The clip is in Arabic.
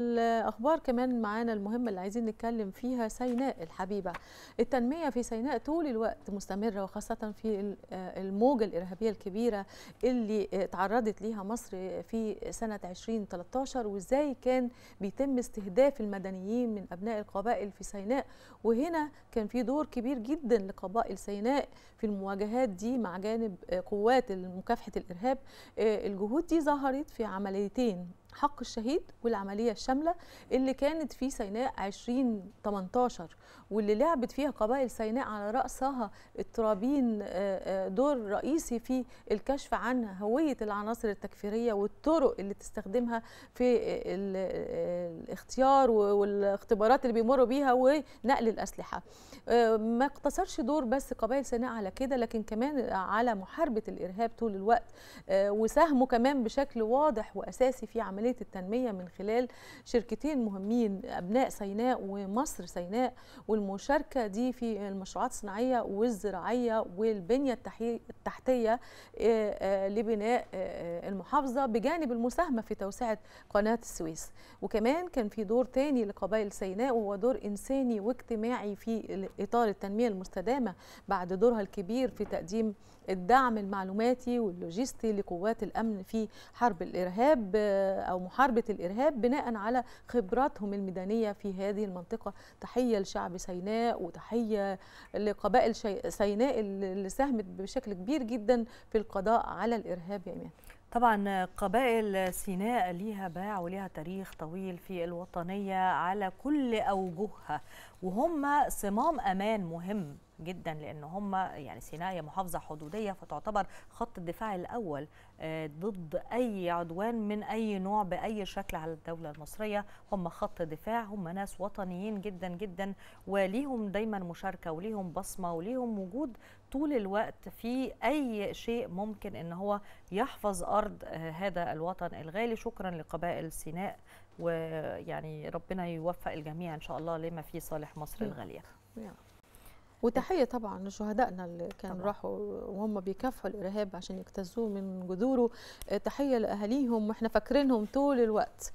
الأخبار كمان معانا المهمة اللي عايزين نتكلم فيها سيناء الحبيبة التنمية في سيناء طول الوقت مستمرة وخاصة في آه، الموجة الإرهابية الكبيرة اللي تعرضت ليها مصر في سنة 2013 وإزاي كان بيتم استهداف المدنيين من أبناء القبائل في سيناء وهنا كان في دور كبير جدا لقبائل سيناء في المواجهات دي مع جانب قوات مكافحة الإرهاب آه، الجهود دي ظهرت في عمليتين حق الشهيد والعمليه الشامله اللي كانت في سيناء 2018 واللي لعبت فيها قبائل سيناء على راسها الترابين آه، آه، دور رئيسي في الكشف عن هويه العناصر التكفيريه والطرق اللي تستخدمها في آه، الاختيار والاختبارات اللي بيمروا بيها ونقل الاسلحه ما اقتصرش دور بس قبائل سيناء على كده لكن كمان على محاربه الارهاب طول الوقت وساهموا كمان بشكل واضح واساسي في عمليه عملية التنمية من خلال شركتين مهمين أبناء سيناء ومصر سيناء والمشاركة دي في المشروعات الصناعية والزراعية والبنية التحتية آه، آه، لبناء آه، المحافظة بجانب المساهمة في توسعة قناة السويس وكمان كان في دور تاني لقبائل سيناء وهو دور إنساني واجتماعي في إطار التنمية المستدامة بعد دورها الكبير في تقديم الدعم المعلوماتي واللوجستي لقوات الأمن في حرب الإرهاب أو أو محاربة الإرهاب بناء على خبراتهم الميدانية في هذه المنطقة تحية لشعب سيناء وتحية لقبائل سيناء اللي ساهمت بشكل كبير جدا في القضاء على الإرهاب يا إيمان طبعا قبائل سيناء ليها باع وليها تاريخ طويل في الوطنية على كل أوجهها وهم صمام أمان مهم جدا لان هم يعني سيناء هي محافظه حدوديه فتعتبر خط الدفاع الاول آه، ضد اي عدوان من اي نوع باي شكل على الدوله المصريه هم خط دفاع هم ناس وطنيين جدا جدا وليهم دايما مشاركه وليهم بصمه وليهم وجود طول الوقت في اي شيء ممكن ان هو يحفظ ارض آه، هذا الوطن الغالي شكرا لقبائل سيناء ويعني ربنا يوفق الجميع ان شاء الله لما في صالح مصر الغاليه وتحيه طبعا لشهدائنا اللي كانوا راحوا وهم بيكافحوا الارهاب عشان يكتزوه من جذوره آه، تحيه لاهاليهم واحنا فاكرينهم طول الوقت